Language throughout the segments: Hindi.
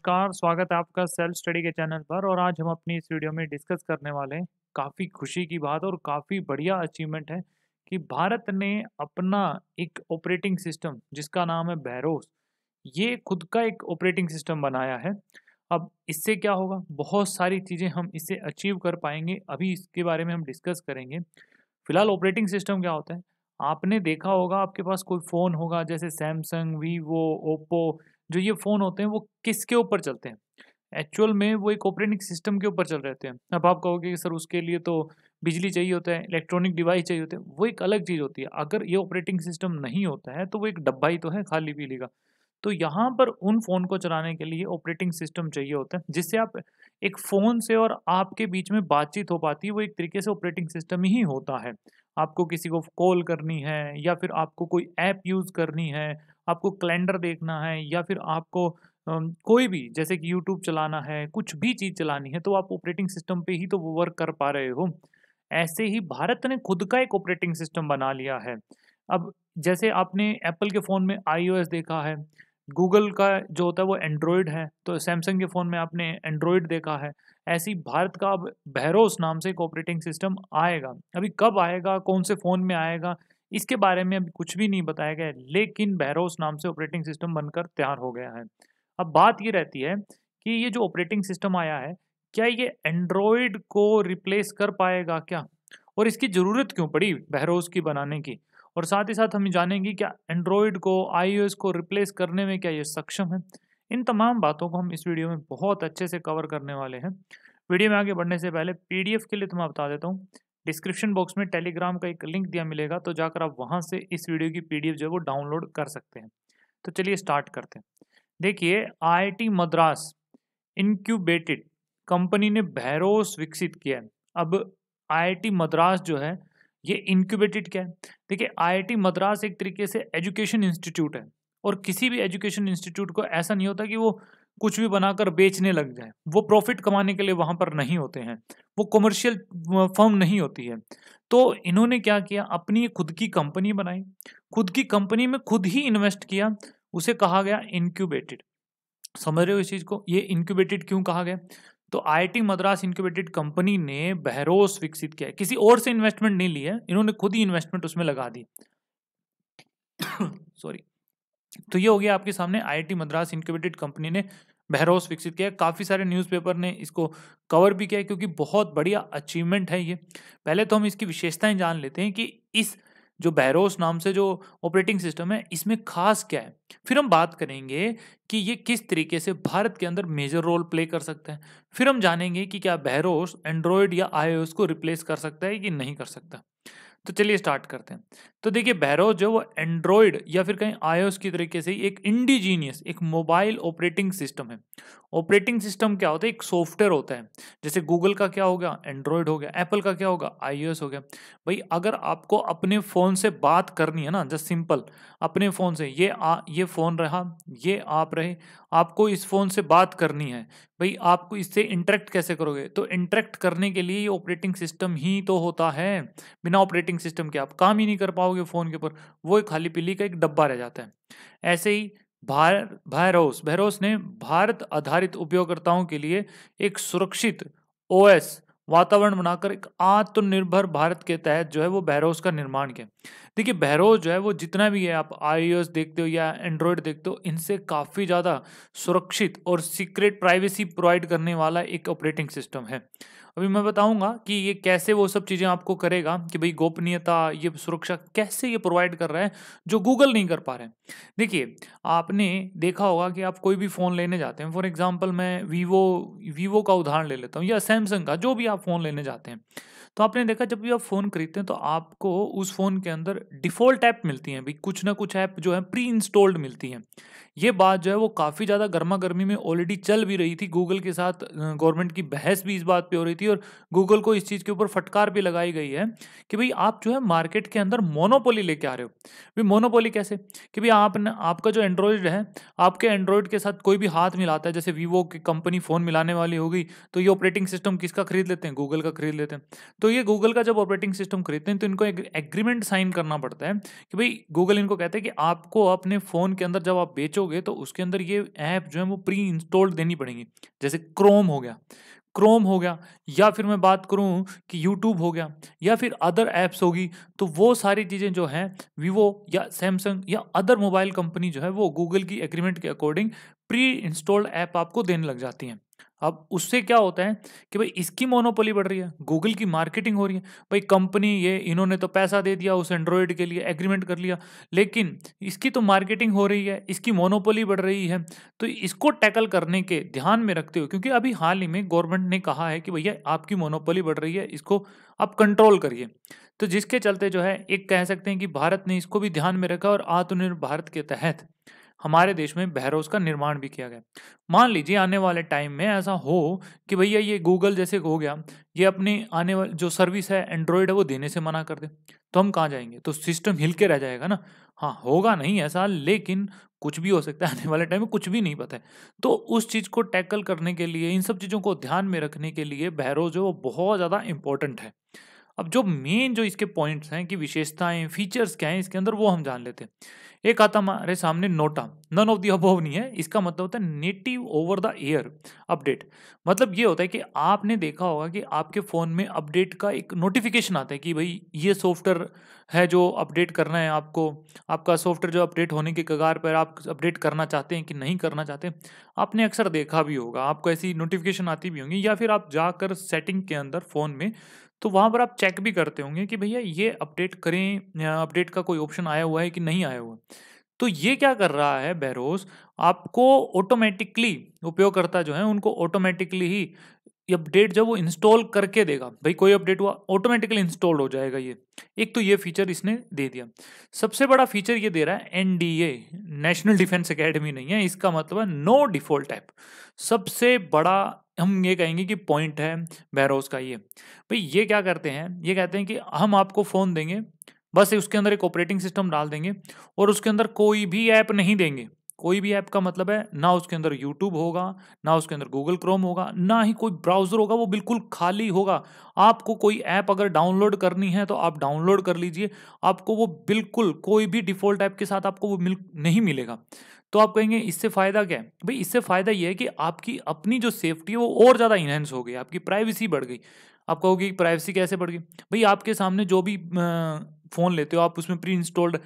नमस्कार स्वागत है आपका सेल्फ स्टडी के चैनल पर और आज हम अपनी इस वीडियो में डिस्कस करने वाले हैं काफ़ी खुशी की बात और काफ़ी बढ़िया अचीवमेंट है कि भारत ने अपना एक ऑपरेटिंग सिस्टम जिसका नाम है बैरोस ये खुद का एक ऑपरेटिंग सिस्टम बनाया है अब इससे क्या होगा बहुत सारी चीज़ें हम इससे अचीव कर पाएंगे अभी इसके बारे में हम डिस्कस करेंगे फिलहाल ऑपरेटिंग सिस्टम क्या होता है आपने देखा होगा आपके पास कोई फ़ोन होगा जैसे सैमसंग वीवो ओप्पो जो ये फ़ोन होते हैं वो किसके ऊपर चलते हैं एक्चुअल में वो एक ऑपरेटिंग सिस्टम के ऊपर चल रहते हैं अब आप कहोगे कि सर उसके लिए तो बिजली चाहिए होता है इलेक्ट्रॉनिक डिवाइस चाहिए होते हैं वो एक अलग चीज़ होती है अगर ये ऑपरेटिंग सिस्टम नहीं होता है तो वो एक डब्बा ही तो है खाली पीली का तो यहाँ पर उन फ़ोन को चलाने के लिए ऑपरेटिंग सिस्टम चाहिए होता है जिससे आप एक फ़ोन से और आपके बीच में बातचीत हो पाती है वो एक तरीके से ऑपरेटिंग सिस्टम ही होता है आपको किसी को कॉल करनी है या फिर आपको कोई ऐप यूज़ करनी है आपको कैलेंडर देखना है या फिर आपको कोई भी जैसे कि यूट्यूब चलाना है कुछ भी चीज़ चलानी है तो आप ऑपरेटिंग सिस्टम पे ही तो वो वर्क कर पा रहे हो ऐसे ही भारत ने खुद का एक ऑपरेटिंग सिस्टम बना लिया है अब जैसे आपने एप्पल के फ़ोन में आईओएस देखा है गूगल का जो होता है वो एंड्रॉयड है तो सैमसंग के फ़ोन में आपने एंड्रॉयड देखा है ऐसी भारत का अब भैरोस नाम से एक ऑपरेटिंग सिस्टम आएगा अभी कब आएगा कौन से फ़ोन में आएगा इसके बारे में अभी कुछ भी नहीं बताया गया लेकिन बहरोस नाम से ऑपरेटिंग सिस्टम बनकर तैयार हो गया है अब बात ये रहती है कि ये जो ऑपरेटिंग सिस्टम आया है क्या ये एंड्रॉयड को रिप्लेस कर पाएगा क्या और इसकी ज़रूरत क्यों पड़ी बहरोस की बनाने की और साथ ही साथ हम जानेंगे क्या एंड्रॉयड को आईओएस को रिप्लेस करने में क्या ये सक्षम है इन तमाम बातों को हम इस वीडियो में बहुत अच्छे से कवर करने वाले हैं वीडियो में आगे बढ़ने से पहले पीडीएफ के लिए तो मैं बता देता हूँ डिस्क्रिप्शन बॉक्स में टेलीग्राम का एक लिंक दिया मिलेगा तो जाकर आप वहाँ से इस वीडियो की पीडीएफ जो है वो डाउनलोड कर सकते हैं तो चलिए स्टार्ट करते हैं देखिए आईआईटी मद्रास इनक्यूबेटेड कंपनी ने भैरोस विकसित किया है अब आईआईटी मद्रास जो है ये इनक्यूबेटेड क्या है देखिए आईआईटी मद्रास एक तरीके से एजुकेशन इंस्टीट्यूट है और किसी भी एजुकेशन इंस्टीट्यूट को ऐसा नहीं होता कि वो कुछ भी बनाकर बेचने लग जाए वो प्रॉफिट कमाने के लिए वहां पर नहीं होते हैं वो कमर्शियल फर्म नहीं होती है तो इन्होंने क्या किया अपनी खुद की कंपनी बनाई खुद की कंपनी में खुद ही इन्वेस्ट किया उसे कहा गया इनक्यूबेटेड समझ रहे हो इस चीज़ को ये इनक्यूबेटेड क्यों कहा गया तो आईआईटी मद्रास इनक्यूबेटेड कंपनी ने बहरोस विकसित किया किसी और से इन्वेस्टमेंट नहीं लिया इन्होंने खुद ही इन्वेस्टमेंट उसमें लगा दी सॉरी तो ये हो गया आपके सामने आईआईटी मद्रास इनक्यूबेटेड कंपनी ने बहरोस विकसित किया काफ़ी सारे न्यूज़पेपर ने इसको कवर भी किया क्योंकि बहुत बढ़िया अचीवमेंट है ये पहले तो हम इसकी विशेषताएं जान लेते हैं कि इस जो बहरोस नाम से जो ऑपरेटिंग सिस्टम है इसमें खास क्या है फिर हम बात करेंगे कि ये किस तरीके से भारत के अंदर मेजर रोल प्ले कर सकता है फिर हम जानेंगे कि क्या बहरोस एंड्रॉयड या आई को रिप्लेस कर सकता है कि नहीं कर सकता तो चलिए स्टार्ट करते हैं तो देखिए भैरव जो वो एंड्रॉयड या फिर कहीं आईओएस की तरीके से एक इंडिजीनियस एक मोबाइल ऑपरेटिंग सिस्टम है ऑपरेटिंग सिस्टम क्या होता है एक सॉफ्टवेयर होता है जैसे गूगल का क्या हो गया एंड्रॉयड हो गया एप्पल का क्या होगा आईओएस हो गया भाई अगर आपको अपने फ़ोन से बात करनी है ना जस्ट सिंपल अपने फ़ोन से ये आ ये फ़ोन रहा ये आप रहे आपको इस फ़ोन से बात करनी है भाई आपको इससे इंटरेक्ट कैसे करोगे तो इंटरेक्ट करने के लिए ये ऑपरेटिंग सिस्टम ही तो होता है बिना ऑपरेटिंग सिस्टम के आप काम ही नहीं कर पाओगे लगाओगे फ़ोन के ऊपर वो एक खाली पीली का एक डब्बा रह जाता है ऐसे ही भार भैरोस भैरोस ने भारत आधारित उपयोगकर्ताओं के लिए एक सुरक्षित ओएस वातावरण बनाकर एक आत्मनिर्भर भारत के तहत जो है वो बहरोस का निर्माण किया देखिए बहरोस जो है वो जितना भी है आप आई देखते हो या एंड्रॉयड देखते हो इनसे काफ़ी ज़्यादा सुरक्षित और सीक्रेट प्राइवेसी प्रोवाइड करने वाला एक ऑपरेटिंग सिस्टम है अभी मैं बताऊंगा कि ये कैसे वो सब चीज़ें आपको करेगा कि भाई गोपनीयता ये सुरक्षा कैसे ये प्रोवाइड कर रहा है जो गूगल नहीं कर पा रहे हैं देखिए आपने देखा होगा कि आप कोई भी फ़ोन लेने जाते हैं फॉर एग्जाम्पल मैं वीवो वीवो का उदाहरण ले लेता हूँ या सैमसंग का जो भी आप फ़ोन लेने जाते हैं तो आपने देखा जब भी आप फ़ोन खरीदते हैं तो आपको उस फ़ोन के अंदर डिफ़ॉल्ट ऐप मिलती हैं भाई कुछ ना कुछ ऐप जो है प्री इंस्टॉल्ड मिलती हैं ये बात जो है वो काफ़ी ज़्यादा गर्मा गर्मी में ऑलरेडी चल भी रही थी गूगल के साथ गवर्नमेंट की बहस भी इस बात पर हो रही थी थी और गूगल को इस चीज़ के ऊपर फटकार भी लगाई गई है कि भाई आप जो है मार्केट के अंदर मोनोपोली लेके आ रहे हो भाई मोनोपोली कैसे कि भाई आपने आपका जो एंड्रॉयड है आपके एंड्रॉयड के साथ कोई भी हाथ मिलाता है जैसे वीवो की कंपनी फ़ोन मिलाने वाली होगी तो ये ऑपरेटिंग सिस्टम किसका खरीद लेते हैं गूगल का खरीद लेते हैं तो ये गूगल का जब ऑपरेटिंग सिस्टम खरीदते हैं तो इनको एक एग्रीमेंट साइन करना पड़ता है कि भाई गूगल इनको कहते हैं कि आपको अपने फ़ोन के अंदर जब आप बेचोगे तो उसके अंदर ये ऐप जो है वो प्री इंस्टॉल्ड देनी पड़ेगी जैसे क्रोम हो गया क्रोम हो गया या फिर मैं बात करूँ कि यूट्यूब हो गया या फिर अदर ऐप्स होगी तो वो सारी चीज़ें जो हैं वीवो या सैमसंग या अदर मोबाइल कंपनी जो है वो गूगल की एग्रीमेंट के अकॉर्डिंग प्री इंस्टॉल्ड ऐप आपको देने लग जाती हैं अब उससे क्या होता है कि भाई इसकी मोनोपोली बढ़ रही है गूगल की मार्केटिंग हो रही है भाई कंपनी ये इन्होंने तो पैसा दे दिया उस एंड्रॉयड के लिए एग्रीमेंट कर लिया लेकिन इसकी तो मार्केटिंग हो रही है इसकी मोनोपोली बढ़ रही है तो इसको टैकल करने के ध्यान में रखते हो क्योंकि अभी हाल ही में गवर्नमेंट ने कहा है कि भैया आपकी मोनोपोली बढ़ रही है इसको आप कंट्रोल करिए तो जिसके चलते जो है एक कह सकते हैं कि भारत ने इसको भी ध्यान में रखा और आत्मनिर्भर भारत के तहत हमारे देश में बहरोज का निर्माण भी किया गया मान लीजिए आने वाले टाइम में ऐसा हो कि भैया ये गूगल जैसे हो गया ये अपनी आने वाली जो सर्विस है एंड्रॉयड है वो देने से मना कर दे तो हम कहाँ जाएंगे तो सिस्टम हिल के रह जाएगा ना हाँ होगा नहीं ऐसा लेकिन कुछ भी हो सकता है आने वाले टाइम में कुछ भी नहीं पता है तो उस चीज़ को टैकल करने के लिए इन सब चीज़ों को ध्यान में रखने के लिए बहरोज है वो बहुत ज़्यादा इंपॉर्टेंट है अब जो मेन जो इसके पॉइंट्स हैं कि विशेषताएं फीचर्स क्या हैं इसके अंदर वो हम जान लेते हैं एक आता हमारे सामने NOTA none of the above नहीं है इसका मतलब होता है native over the air update मतलब ये होता है कि आपने देखा होगा कि आपके फ़ोन में अपडेट का एक नोटिफिकेशन आता है कि भाई ये सॉफ्टवेयर है जो अपडेट करना है आपको आपका सॉफ्टवेयर जो अपडेट होने के कगार पर आप अपडेट करना चाहते हैं कि नहीं करना चाहते आपने अक्सर देखा भी होगा आपको ऐसी नोटिफिकेशन आती भी होंगी या फिर आप जाकर सेटिंग के अंदर फ़ोन में तो वहाँ पर आप चेक भी करते होंगे कि भैया ये अपडेट करें अपडेट का कोई ऑप्शन आया हुआ है कि नहीं आया हुआ तो ये क्या कर रहा है बैरोस आपको ऑटोमेटिकली उपयोगकर्ता जो है उनको ऑटोमेटिकली ही अपडेट जब वो इंस्टॉल करके देगा भाई कोई अपडेट हुआ ऑटोमेटिकली इंस्टॉल हो जाएगा ये एक तो ये फीचर इसने दे दिया सबसे बड़ा फीचर ये दे रहा है एनडीए नेशनल डिफेंस एकेडमी नहीं है इसका मतलब है नो डिफॉल्ट ऐप सबसे बड़ा हम ये कहेंगे कि पॉइंट है बैरोज का ये भाई ये क्या करते हैं ये कहते हैं कि हम आपको फ़ोन देंगे बस उसके अंदर एक ऑपरेटिंग सिस्टम डाल देंगे और उसके अंदर कोई भी ऐप नहीं देंगे कोई भी ऐप का मतलब है ना उसके अंदर यूट्यूब होगा ना उसके अंदर गूगल क्रोम होगा ना ही कोई ब्राउज़र होगा वो बिल्कुल खाली होगा आपको कोई ऐप अगर डाउनलोड करनी है तो आप डाउनलोड कर लीजिए आपको वो बिल्कुल कोई भी डिफ़ॉल्ट ऐप के साथ आपको वो मिल नहीं मिलेगा तो आप कहेंगे इससे फ़ायदा क्या है भाई इससे फ़ायदा ये है कि आपकी अपनी जो सेफ्टी है वो और ज़्यादा इन्हेंस हो गई आपकी प्राइवेसी बढ़ गई आप कहोगे प्राइवेसी कैसे बढ़ गई भाई आपके सामने जो भी फ़ोन लेते हो आप उसमें प्री इंस्टॉल्ड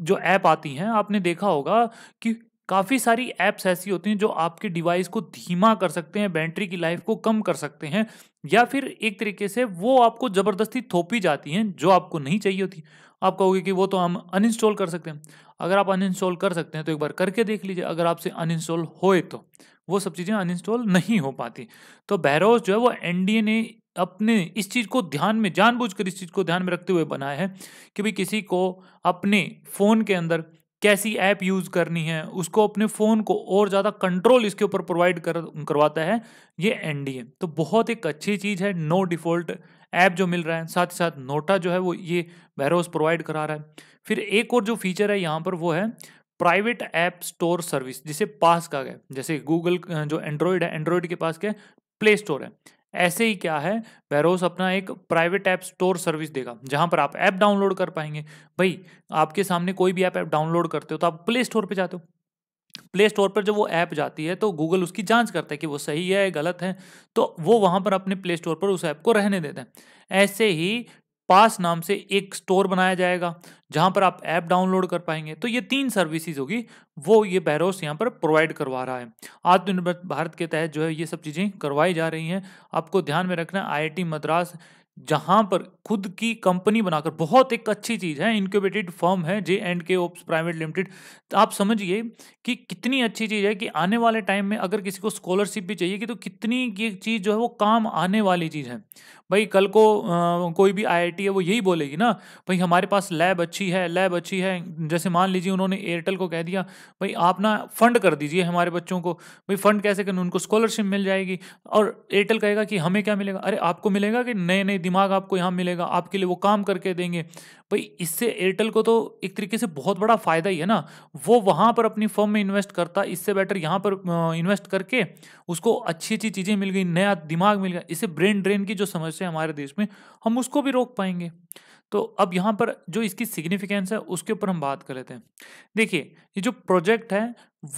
जो ऐप आती हैं आपने देखा होगा कि काफ़ी सारी ऐप्स ऐसी होती हैं जो आपके डिवाइस को धीमा कर सकते हैं बैटरी की लाइफ को कम कर सकते हैं या फिर एक तरीके से वो आपको ज़बरदस्ती थोपी जाती हैं जो आपको नहीं चाहिए होती आप कहोगे कि वो तो हम अनइंस्टॉल कर सकते हैं अगर आप अनइंस्टॉल कर सकते हैं तो एक बार करके देख लीजिए अगर आपसे अनइंस्टॉल होए तो वो सब चीज़ें अनइंस्टॉल नहीं हो पाती तो बैरोज जो है वो एन ने अपने इस चीज़ को ध्यान में जानबूझकर इस चीज़ को ध्यान में रखते हुए बनाए हैं कि भाई किसी को अपने फ़ोन के अंदर कैसी ऐप यूज़ करनी है उसको अपने फ़ोन को और ज़्यादा कंट्रोल इसके ऊपर प्रोवाइड कर करवाता है ये एनडीए तो बहुत एक अच्छी चीज़ है नो डिफ़ॉल्ट ऐप जो मिल रहा है साथ ही साथ नोटा जो है वो ये बहरोज प्रोवाइड करा रहा है फिर एक और जो फीचर है यहाँ पर वो है प्राइवेट ऐप स्टोर सर्विस जिसे पास का गया जैसे गूगल जो एंड्रॉयड है एंड्रॉयड के पास क्या प्ले स्टोर है ऐसे ही क्या है वेरोस अपना एक प्राइवेट ऐप स्टोर सर्विस देगा जहां पर आप ऐप डाउनलोड कर पाएंगे भाई आपके सामने कोई भी ऐप ऐप डाउनलोड करते हो तो आप प्ले स्टोर पर जाते हो प्ले स्टोर पर जब वो ऐप जाती है तो गूगल उसकी जांच करता है कि वो सही है गलत है तो वो वहां पर अपने प्ले स्टोर पर उस ऐप को रहने देते हैं ऐसे ही पास नाम से एक स्टोर बनाया जाएगा जहां पर आप ऐप डाउनलोड कर पाएंगे तो ये तीन सर्विसेज होगी वो ये बहरोस यहाँ पर प्रोवाइड करवा रहा है आत्मनिर्भर भारत के तहत जो है ये सब चीज़ें करवाई जा रही हैं आपको ध्यान में रखना आई मद्रास जहां पर खुद की कंपनी बनाकर बहुत एक अच्छी चीज है इंक्यूबेटेड फर्म है J and K ops private limited आप समझिए कि कितनी अच्छी चीज है कि आने वाले टाइम में अगर किसी को स्कॉलरशिप भी चाहिए कि तो कितनी ये चीज जो है वो काम आने वाली चीज है भाई कल को आ, कोई भी आईआईटी है वो यही बोलेगी ना भाई हमारे पास लैब अच्छी है लैब अच्छी है जैसे मान लीजिए उन्होंने एयरटेल को कह दिया भाई आप ना फंड कर दीजिए हमारे बच्चों को भाई फंड कैसे करें उनको स्कॉलरशिप मिल जाएगी और एयरटेल कहेगा कि हमें क्या मिलेगा अरे आपको मिलेगा कि नए नए दिमाग आपको यहाँ मिलेगा आपके लिए वो काम करके देंगे भाई इससे एयरटेल को तो एक तरीके से बहुत बड़ा फ़ायदा ही है ना वो वहाँ पर अपनी फर्म में इन्वेस्ट करता इससे बेटर यहाँ पर इन्वेस्ट करके उसको अच्छी अच्छी चीज़ें मिल गई नया दिमाग मिल गया इससे ब्रेन ड्रेन की जो समस्या है हमारे देश में हम उसको भी रोक पाएंगे तो अब यहाँ पर जो इसकी सिग्निफिकेंस है उसके ऊपर हम बात कर लेते हैं देखिए ये जो प्रोजेक्ट है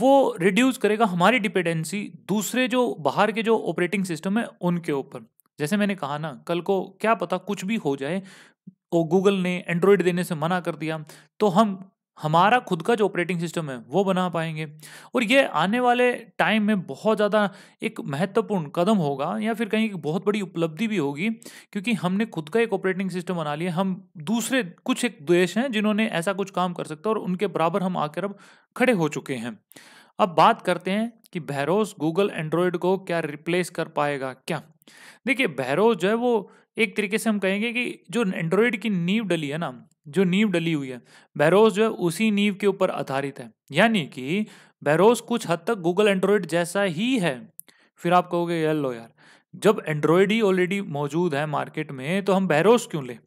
वो रिड्यूस करेगा हमारी डिपेंडेंसी दूसरे जो बाहर के जो ऑपरेटिंग सिस्टम है उनके ऊपर जैसे मैंने कहा ना कल को क्या पता कुछ भी हो जाए और गूगल ने एंड्रॉयड देने से मना कर दिया तो हम हमारा खुद का जो ऑपरेटिंग सिस्टम है वो बना पाएंगे और ये आने वाले टाइम में बहुत ज़्यादा एक महत्वपूर्ण कदम होगा या फिर कहीं बहुत बड़ी उपलब्धि भी होगी क्योंकि हमने खुद का एक ऑपरेटिंग सिस्टम बना लिया हम दूसरे कुछ एक देश हैं जिन्होंने ऐसा कुछ काम कर सकता और उनके बराबर हम आकर अब खड़े हो चुके हैं अब बात करते हैं कि बहरोस गूगल एंड्रॉयड को क्या रिप्लेस कर पाएगा क्या देखिए बहरोस जो है वो एक तरीके से हम कहेंगे कि जो एंड्रॉयड की नींव डली है ना जो नींव डली हुई है बहरोस जो है उसी नींव के ऊपर आधारित है यानी कि बहरोस कुछ हद तक गूगल एंड्रॉयड जैसा ही है फिर आप कहोगे यार लो यार जब एंड्रॉयड ही ऑलरेडी मौजूद है मार्केट में तो हम बहरोस क्यों लें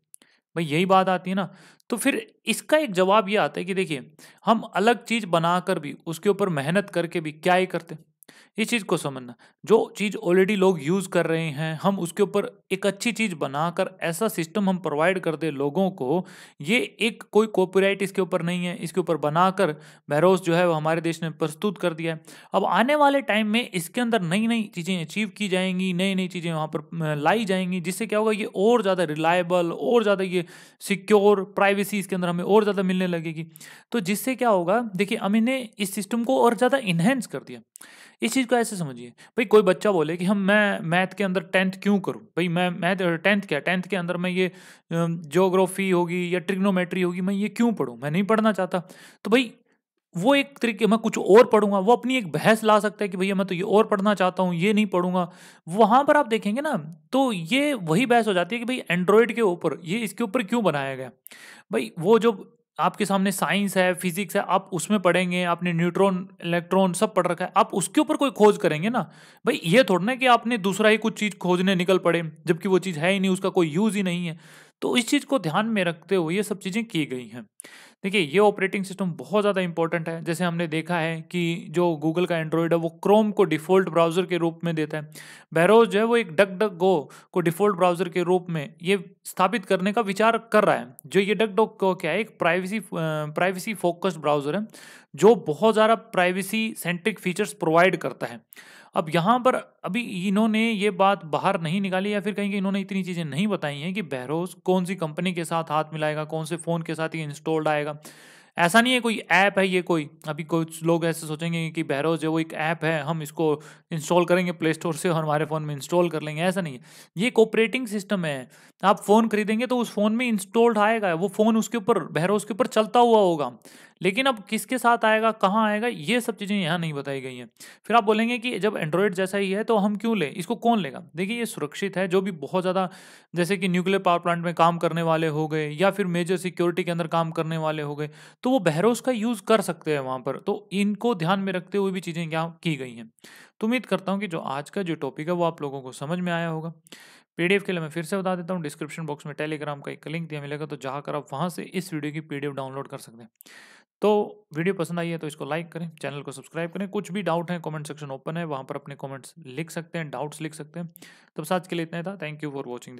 भाई यही बात आती है ना तो फिर इसका एक जवाब ये आता है कि देखिए हम अलग चीज़ बनाकर भी उसके ऊपर मेहनत करके भी क्या ही करते इस चीज़ को समझना जो चीज़ ऑलरेडी लोग यूज़ कर रहे हैं हम उसके ऊपर एक अच्छी चीज़ बनाकर ऐसा सिस्टम हम प्रोवाइड कर दे लोगों को ये एक कोई कॉपीराइट इसके ऊपर नहीं है इसके ऊपर बनाकर बहरोस जो है वो हमारे देश ने प्रस्तुत कर दिया है अब आने वाले टाइम में इसके अंदर नई नई चीज़ें अचीव की जाएंगी नई नई चीज़ें वहाँ पर लाई जाएंगी जिससे क्या होगा ये और ज़्यादा रिलायबल और ज़्यादा ये सिक्योर प्राइवेसी इसके अंदर हमें और ज़्यादा मिलने लगेगी तो जिससे क्या होगा देखिए अमी ने इस सिस्टम को और ज़्यादा इन्हेंस कर दिया इस चीज़ चीज़ को ऐसे समझिए भाई कोई बच्चा बोले कि हम मैं मैथ के अंदर टेंथ क्यों करूँ भाई मैं मैथ टेंथ क्या टेंथ के अंदर मैं ये जोग्राफी होगी या ट्रिग्नोमेट्री होगी मैं ये क्यों पढ़ूँ मैं नहीं पढ़ना चाहता तो भाई वो एक तरीके मैं कुछ और पढ़ूंगा वो अपनी एक बहस ला सकता है कि भैया मैं तो ये और पढ़ना चाहता हूँ ये नहीं पढ़ूंगा वहाँ पर आप देखेंगे ना तो ये वही बहस हो जाती है कि भाई एंड्रॉयड के ऊपर ये इसके ऊपर क्यों बनाया गया भाई वो जो आपके सामने साइंस है फिजिक्स है आप उसमें पढ़ेंगे आपने न्यूट्रॉन इलेक्ट्रॉन सब पढ़ रखा है आप उसके ऊपर कोई खोज करेंगे ना भाई ये थोड़ा ना कि आपने दूसरा ही कुछ चीज़ खोजने निकल पड़े जबकि वो चीज़ है ही नहीं उसका कोई यूज़ ही नहीं है तो इस चीज़ को ध्यान में रखते हुए ये सब चीज़ें की गई हैं देखिए ये ऑपरेटिंग सिस्टम बहुत ज़्यादा इंपॉर्टेंट है जैसे हमने देखा है कि जो गूगल का एंड्रॉयड है वो क्रोम को डिफ़ॉल्ट ब्राउज़र के रूप में देता है बहरोज जो है वो एक डक डक गो को डिफ़ॉल्ट ब्राउज़र के रूप में ये स्थापित करने का विचार कर रहा है जो ये डक डक गो क्या है एक प्राइवेसी प्राइवेसी फोकस्ड ब्राउज़र है जो बहुत ज़्यादा प्राइवेसी सेंट्रिक फीचर्स प्रोवाइड करता है अब यहाँ पर अभी इन्होंने ये बात बाहर नहीं निकाली या फिर कहीं कि इन्होंने इतनी चीज़ें नहीं बताई हैं कि बहरोज कौन सी कंपनी के साथ हाथ मिलाएगा कौन से फ़ोन के साथ ये इंस्टॉल्ड आएगा ऐसा नहीं है कोई ऐप है ये कोई अभी कुछ लोग ऐसे सोचेंगे कि बहरोज है वो एक ऐप है हम इसको इंस्टॉल करेंगे प्ले स्टोर से और हमारे फ़ोन में इंस्टॉल कर लेंगे ऐसा नहीं है ये एक ऑपरेटिंग सिस्टम है आप फ़ोन खरीदेंगे तो उस फ़ोन में इंस्टॉल्ड आएगा वो फ़ोन उसके ऊपर बहरोज के ऊपर चलता हुआ होगा लेकिन अब किसके साथ आएगा कहाँ आएगा ये सब चीज़ें यहाँ नहीं बताई गई हैं फिर आप बोलेंगे कि जब एंड्रॉयड जैसा ही है तो हम क्यों लें इसको कौन लेगा देखिए ये सुरक्षित है जो भी बहुत ज़्यादा जैसे कि न्यूक्लियर पावर प्लांट में काम करने वाले हो गए या फिर मेजर सिक्योरिटी के अंदर काम करने वाले हो गए तो वो बहरोस का यूज़ कर सकते हैं वहाँ पर तो इनको ध्यान में रखते हुए भी चीज़ें यहाँ की गई हैं तो उम्मीद करता हूँ कि जो आज का जो टॉपिक है वो आप लोगों को समझ में आया होगा पीडीएफ के लिए मैं फिर से बता देता हूँ डिस्क्रिप्शन बॉक्स में टेलीग्राम का एक लिंक दिया मिलेगा तो जाकर आप वहाँ से इस वीडियो की पीडीएफ डाउनलोड कर सकते हैं तो वीडियो पसंद आई है तो इसको लाइक करें चैनल को सब्सक्राइब करें कुछ भी डाउट है कमेंट सेक्शन ओपन है वहाँ पर अपने कमेंट्स लिख सकते हैं डाउट्स लिख सकते हैं तो साथ के लिए इतना था थैंक यू फॉर वॉचिंग